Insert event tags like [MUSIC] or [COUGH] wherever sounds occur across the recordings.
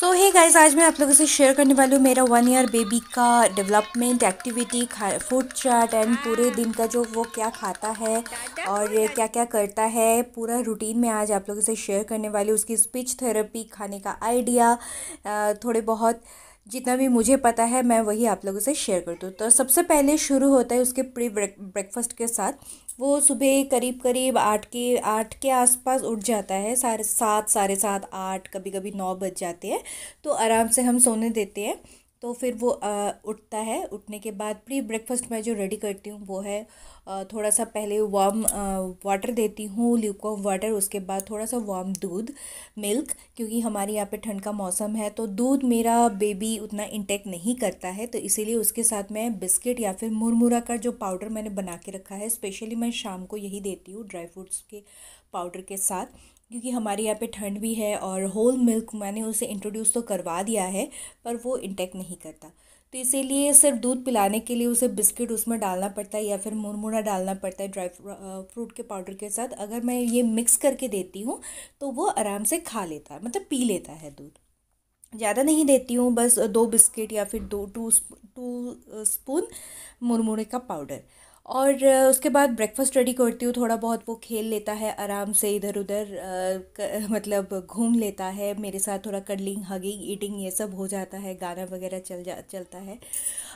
सो ही guys आज मैं आप लोगों से शेयर करने वाली हूँ मेरा वन ईयर बेबी का development activity food chart and पूरे दिन का जो वो क्या खाता है और क्या क्या करता है पूरा रूटीन में आज आप लोगों से शेयर करने वाली उसकी स्पीच थेरेपी खाने का आइडिया थोड़े बहुत जितना भी मुझे पता है मैं वही आप लोगों से शेयर कर दूँ तो सबसे पहले शुरू होता है उसके प्री ब्रेकफास्ट के साथ वो सुबह करीब करीब आठ के आठ के आसपास उठ जाता है सारे सात साढ़े सात आठ कभी कभी नौ बज जाते हैं तो आराम से हम सोने देते हैं तो फिर वो उठता है उठने के बाद प्री ब्रेकफास्ट मैं जो रेडी करती हूँ वो है थोड़ा सा पहले वार्म वाटर देती हूँ ल्यूकॉम वाटर उसके बाद थोड़ा सा वार्म दूध मिल्क क्योंकि हमारे यहाँ पे ठंड का मौसम है तो दूध मेरा बेबी उतना इंटेक नहीं करता है तो इसीलिए उसके साथ मैं बिस्किट या फिर मुरमुरा का जो पाउडर मैंने बना के रखा है स्पेशली मैं शाम को यही देती हूँ ड्राई फ्रूट्स के पाउडर के साथ क्योंकि हमारे यहाँ पे ठंड भी है और होल मिल्क मैंने उसे इंट्रोड्यूस तो करवा दिया है पर वो इंटेक नहीं करता तो इसीलिए सिर्फ दूध पिलाने के लिए उसे बिस्किट उसमें डालना पड़ता है या फिर मुरमुरा डालना पड़ता है ड्राई फ्रूट के पाउडर के साथ अगर मैं ये मिक्स करके देती हूँ तो वो आराम से खा लेता है मतलब पी लेता है दूध ज़्यादा नहीं देती हूँ बस दो बिस्किट या फिर दो टू टू स्पून मुरमुरे का पाउडर और उसके बाद ब्रेकफास्ट रेडी करती हूँ थोड़ा बहुत वो खेल लेता है आराम से इधर उधर मतलब घूम लेता है मेरे साथ थोड़ा कडलिंग हगिंग ईटिंग ये सब हो जाता है गाना वगैरह चल जा चलता है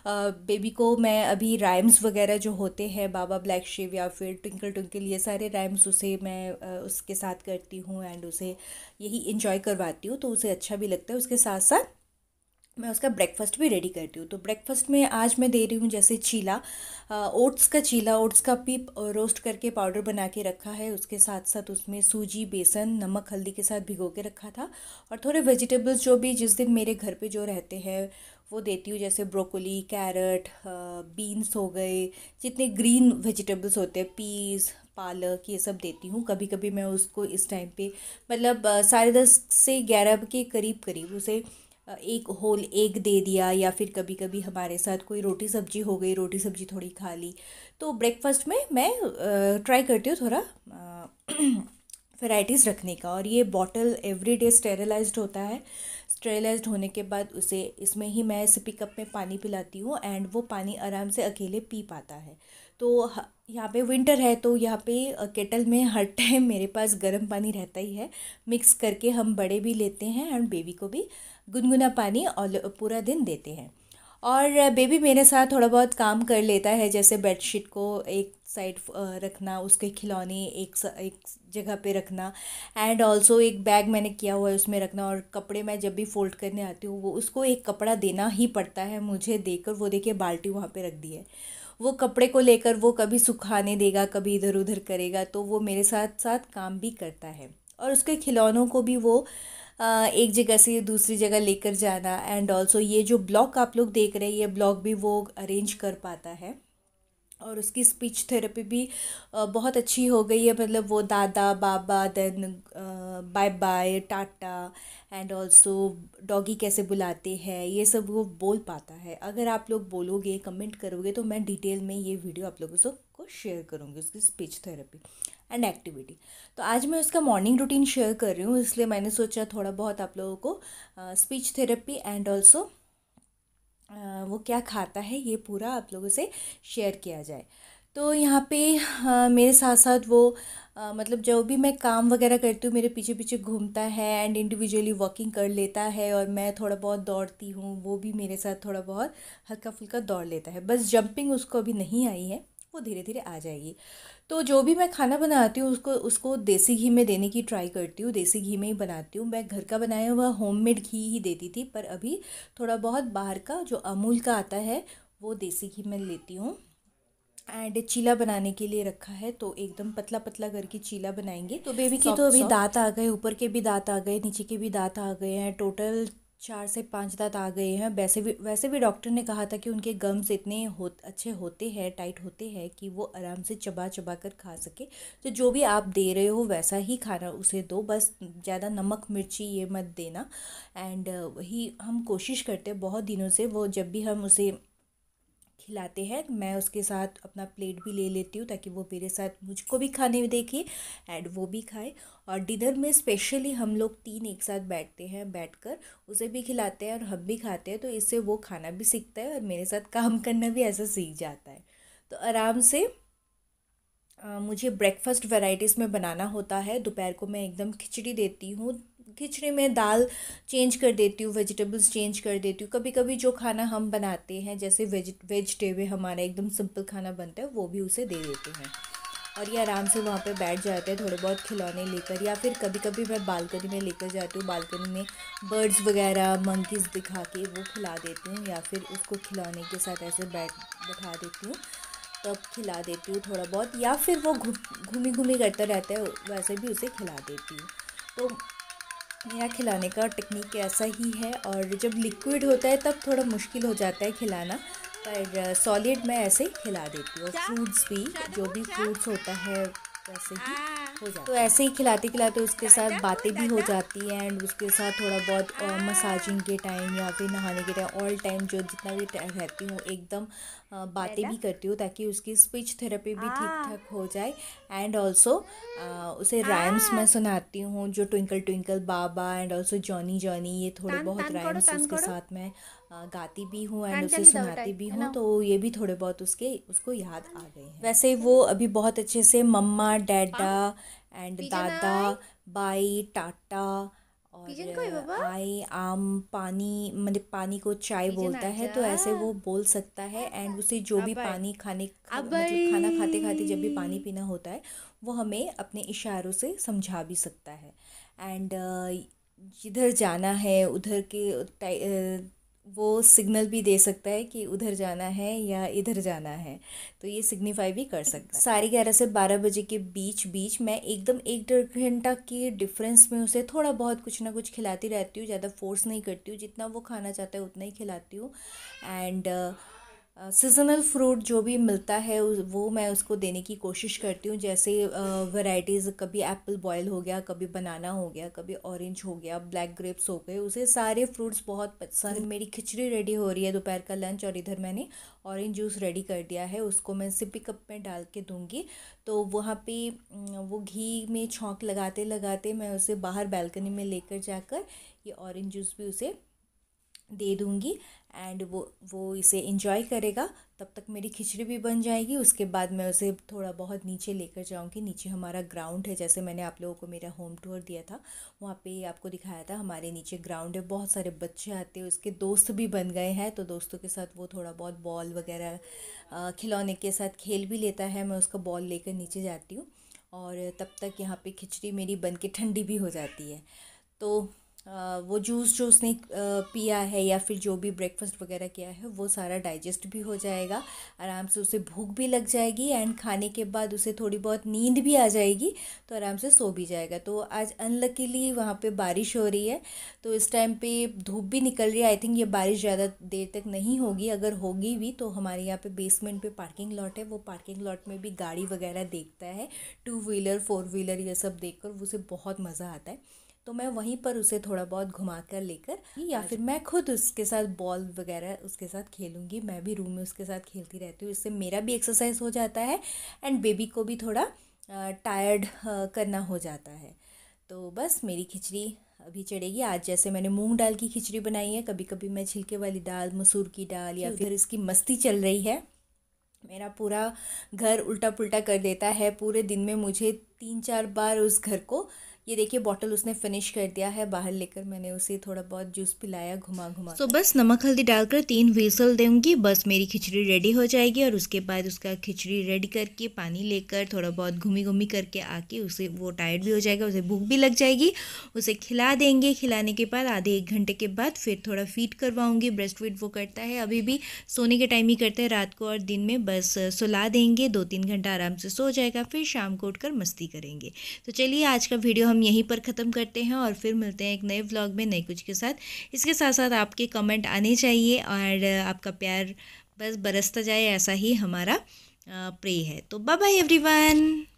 आ, बेबी को मैं अभी राइम्स वगैरह जो होते हैं बाबा ब्लैक शिव या फिर ट्विंकल ट्विंकल ये सारे राइम्स उसे मैं उसके साथ करती हूँ एंड उसे यही इंजॉय करवाती हूँ तो उसे अच्छा भी लगता है उसके साथ साथ मैं उसका ब्रेकफास्ट भी रेडी करती हूँ तो ब्रेकफास्ट में आज मैं दे रही हूँ जैसे चीला ओट्स का चीला ओट्स का पीप रोस्ट करके पाउडर बना के रखा है उसके साथ साथ उसमें सूजी बेसन नमक हल्दी के साथ भिगो के रखा था और थोड़े वेजिटेबल्स जो भी जिस दिन मेरे घर पे जो रहते हैं वो देती हूँ जैसे ब्रोकोली कैरट बीन्स हो गए जितने ग्रीन वेजिटेबल्स होते हैं पीस पालक ये सब देती हूँ कभी कभी मैं उसको इस टाइम पे मतलब साढ़े दस से ग्यारह के करीब करीब उसे एक होल एग दे दिया या फिर कभी कभी हमारे साथ कोई रोटी सब्जी हो गई रोटी सब्जी थोड़ी खा ली तो ब्रेकफास्ट में मैं ट्राई करती हूँ थोड़ा वेराइटीज़ [CLEARS THROAT] रखने का और ये बॉटल एवरी डे स्टेरलाइज होता है स्टेरलाइज होने के बाद उसे इसमें ही मैं सिपी कप में पानी पिलाती हूँ एंड वो पानी आराम से अकेले पी पाता है तो यहाँ पे विंटर है तो यहाँ पे केटल में हर टाइम मेरे पास गर्म पानी रहता ही है मिक्स करके हम बड़े भी लेते हैं एंड बेबी को भी गुनगुना पानी और पूरा दिन देते हैं और बेबी मेरे साथ थोड़ा बहुत काम कर लेता है जैसे बेडशीट को एक साइड रखना उसके खिलौने एक एक जगह पे रखना एंड ऑल्सो एक बैग मैंने किया हुआ है उसमें रखना और कपड़े मैं जब भी फ़ोल्ड करने आती हूँ वो उसको एक कपड़ा देना ही पड़ता है मुझे देकर वो देखिए बाल्टी वहाँ पे रख दी है वो कपड़े को लेकर वो कभी सुखाने देगा कभी इधर उधर करेगा तो वो मेरे साथ साथ काम भी करता है और उसके खिलौनों को भी वो एक जगह से दूसरी जगह लेकर जाना एंड ऑल्सो ये जो ब्लॉक आप लोग देख रहे हैं ये ब्लॉक भी वो अरेंज कर पाता है और उसकी स्पीच थेरेपी भी बहुत अच्छी हो गई है मतलब वो दादा बाबा then bye bye tata and also doggy कैसे बुलाते हैं ये सब वो बोल पाता है अगर आप लोग बोलोगे कमेंट करोगे तो मैं डिटेल में ये वीडियो आप लोगों को शेयर करूँगी उसकी स्पीच थेरेपी एंड एक्टिविटी तो आज मैं उसका मॉर्निंग रूटीन शेयर कर रही हूँ इसलिए मैंने सोचा थोड़ा बहुत आप लोगों को स्पीच थेरेपी एंड ऑल्सो वो क्या खाता है ये पूरा आप लोगों से शेयर किया जाए तो यहाँ पे आ, मेरे साथ साथ वो आ, मतलब जो भी मैं काम वगैरह करती हूँ मेरे पीछे पीछे घूमता है एंड इंडिविजुअली वॉकिंग कर लेता है और मैं थोड़ा बहुत दौड़ती हूँ वो भी मेरे साथ थोड़ा बहुत हल्का फुल्का दौड़ लेता है बस जंपिंग उसको अभी नहीं आई है वो धीरे धीरे आ जाएगी तो जो भी मैं खाना बनाती हूँ उसको उसको देसी घी में देने की ट्राई करती हूँ देसी घी में ही बनाती हूँ मैं घर का बनाया हुआ होममेड घी ही देती थी पर अभी थोड़ा बहुत बाहर का जो अमूल का आता है वो देसी घी में लेती हूँ एंड चीला बनाने के लिए रखा है तो एकदम पतला पतला करके चीला बनाएंगे तो बेबी की तो अभी दांत आ गए ऊपर के भी दांत आ गए नीचे के भी दांत आ गए हैं टोटल चार से पाँच दांत आ गए हैं वैसे भी वैसे भी डॉक्टर ने कहा था कि उनके गम्स इतने हो अच्छे होते हैं टाइट होते हैं कि वो आराम से चबा चबा कर खा सके तो जो भी आप दे रहे हो वैसा ही खाना उसे दो बस ज़्यादा नमक मिर्ची ये मत देना एंड वही हम कोशिश करते हैं बहुत दिनों से वो जब भी हम उसे खिलाते हैं मैं उसके साथ अपना प्लेट भी ले लेती हूँ ताकि वो मेरे साथ मुझको भी खाने में देखे एंड वो भी खाए और डिनर में स्पेशली हम लोग तीन एक साथ बैठते हैं बैठकर उसे भी खिलाते हैं और हम भी खाते हैं तो इससे वो खाना भी सीखता है और मेरे साथ काम करना भी ऐसा सीख जाता है तो आराम से आ, मुझे ब्रेकफास्ट वैराइटीज़ में बनाना होता है दोपहर को मैं एकदम खिचड़ी देती हूँ खिचड़ी में दाल चेंज कर देती हूँ वेजिटेबल्स चेंज कर देती हूँ कभी कभी जो खाना हम बनाते हैं जैसे वेज वेजिटेबल हमारा एकदम सिंपल खाना बनता है वो भी उसे दे देते हैं और ये आराम से वहाँ पे बैठ जाते हैं थोड़े बहुत खिलौने लेकर या फिर कभी कभी मैं बालकनी में लेकर जाती हूँ बालकनी में बर्ड्स वगैरह मंकीज़ दिखा के वो खिला देती हूँ या फिर उसको खिलौने के साथ ऐसे बैठ बैठा देती हूँ तब खिला देती हूँ थोड़ा बहुत या फिर वो घूमी घूमी करता रहता है वैसे भी उसे खिला देती हूँ तो मेरा खिलाने का टेक्निक ऐसा ही है और जब लिक्विड होता है तब थोड़ा मुश्किल हो जाता है खिलाना पर सॉलिड मैं ऐसे ही खिला देती हूँ फ्रूट्स भी जो भी फ्रूट्स होता है वैसे ही हाँ। हो जाता तो ऐसे ही खिलाते खिलाते उसके साथ बातें भी हो जाती हैं एंड उसके साथ थोड़ा बहुत मसाजिंग हाँ। के टाइम या फिर नहाने के टाइम ऑल टाइम जो जितना भी रहती हूँ एकदम बातें भी करती हूँ ताकि उसकी स्पीच थेरेपी भी ठीक हाँ। ठाक हो जाए एंड ऑल्सो उसे राइम्स हाँ। मैं सुनाती हूँ जो twinkle twinkle baa baa and also Johnny Johnny ये थोड़े बहुत राइम्स उसके साथ मैं गाती भी हूँ एंड उसे सुनाती भी हूँ तो ये भी थोड़े बहुत उसके उसको याद आ गए हैं वैसे वो अभी बहुत अच्छे से मम्मा डैडा एंड दादा बाई टाटा और आई आम पानी मतलब पानी को चाय बोलता है तो ऐसे वो बोल सकता है एंड अच्छा। उसे जो भी पानी खाने मतलब खाना खाते खाते जब भी पानी पीना होता है वो हमें अपने इशारों से समझा भी सकता है एंड जिधर जाना है उधर के वो सिग्नल भी दे सकता है कि उधर जाना है या इधर जाना है तो ये सिग्निफाई भी कर सकता है साढ़े ग्यारह से बारह बजे के बीच बीच मैं एकदम एक डेढ़ घंटा के डिफरेंस में उसे थोड़ा बहुत कुछ ना कुछ खिलाती रहती हूँ ज़्यादा फोर्स नहीं करती हूँ जितना वो खाना चाहता है उतना ही खिलाती हूँ एंड uh, सीजनल फ्रूट जो भी मिलता है वो मैं उसको देने की कोशिश करती हूँ जैसे वैरायटीज़ कभी एप्पल बॉयल हो गया कभी बनाना हो गया कभी ऑरेंज हो गया ब्लैक ग्रेप्स हो गए उसे सारे फ्रूट्स बहुत पसंद हम्म। मेरी खिचड़ी रेडी हो रही है दोपहर का लंच और इधर मैंने ऑरेंज जूस रेडी कर दिया है उसको मैं सिपी कप में डाल के दूँगी तो वहाँ पे वो घी में छोंक लगाते लगाते मैं उसे बाहर बैल्कनी में लेकर जाकर ये ऑरेंज जूस भी उसे दे दूँगी एंड वो वो इसे इंजॉय करेगा तब तक मेरी खिचड़ी भी बन जाएगी उसके बाद मैं उसे थोड़ा बहुत नीचे लेकर जाऊँगी नीचे हमारा ग्राउंड है जैसे मैंने आप लोगों को मेरा होम टूर दिया था वहाँ पे आपको दिखाया था हमारे नीचे ग्राउंड है बहुत सारे बच्चे आते हैं उसके दोस्त भी बन गए हैं तो दोस्तों के साथ वो थोड़ा बहुत बॉल वगैरह खिलौने के साथ खेल भी लेता है मैं उसका बॉल लेकर नीचे जाती हूँ और तब तक यहाँ पर खिचड़ी मेरी बन के ठंडी भी हो जाती है तो वो जूस जो उसने पिया है या फिर जो भी ब्रेकफास्ट वगैरह किया है वो सारा डाइजेस्ट भी हो जाएगा आराम से उसे भूख भी लग जाएगी एंड खाने के बाद उसे थोड़ी बहुत नींद भी आ जाएगी तो आराम से सो भी जाएगा तो आज अनलकीली वहाँ पे बारिश हो रही है तो इस टाइम पे धूप भी निकल रही है आई थिंक ये बारिश ज़्यादा देर तक नहीं होगी अगर होगी भी तो हमारे यहाँ पर बेसमेंट पर पार्किंग लॉट है वो पार्किंग लॉट में भी गाड़ी वगैरह देखता है टू व्हीलर फोर व्हीलर यह सब देख कर उसे बहुत मज़ा आता है तो मैं वहीं पर उसे थोड़ा बहुत घुमा कर लेकर या हाँ फिर मैं खुद उसके साथ बॉल वगैरह उसके साथ खेलूँगी मैं भी रूम में उसके साथ खेलती रहती हूँ इससे मेरा भी एक्सरसाइज हो जाता है एंड बेबी को भी थोड़ा टायर्ड करना हो जाता है तो बस मेरी खिचड़ी अभी चढ़ेगी आज जैसे मैंने मूंग दाल की खिचड़ी बनाई है कभी कभी मैं छिलके वाली दाल मसूर की दाल या फिर इसकी मस्ती चल रही है मेरा पूरा घर उल्टा पुल्टा कर देता है पूरे दिन में मुझे तीन चार बार उस घर को ये देखिए बॉटल उसने फिनिश कर दिया है बाहर लेकर मैंने उसे थोड़ा बहुत जूस पिलाया घुमा घुमा तो so, बस नमक हल्दी डालकर तीन व्हीसल दूंगी बस मेरी खिचड़ी रेडी हो जाएगी और उसके बाद उसका खिचड़ी रेडी करके पानी लेकर थोड़ा बहुत घूमी घूमी करके आके उसे वो टायर्ड भी हो जाएगा उसे भूख भी लग जाएगी उसे खिला देंगे खिलाने के बाद आधे एक घंटे के बाद फिर थोड़ा फीट करवाऊँगी ब्रेस्ट फीड वो करता है अभी भी सोने के टाइम ही करते हैं रात को और दिन में बस सुला देंगे दो तीन घंटा आराम से सो जाएगा फिर शाम को उठ मस्ती करेंगे तो चलिए आज का वीडियो हम यहीं पर ख़त्म करते हैं और फिर मिलते हैं एक नए व्लॉग में नए कुछ के साथ इसके साथ साथ आपके कमेंट आने चाहिए और आपका प्यार बस बरसता जाए ऐसा ही हमारा प्रे है तो बाय बाय एवरीवन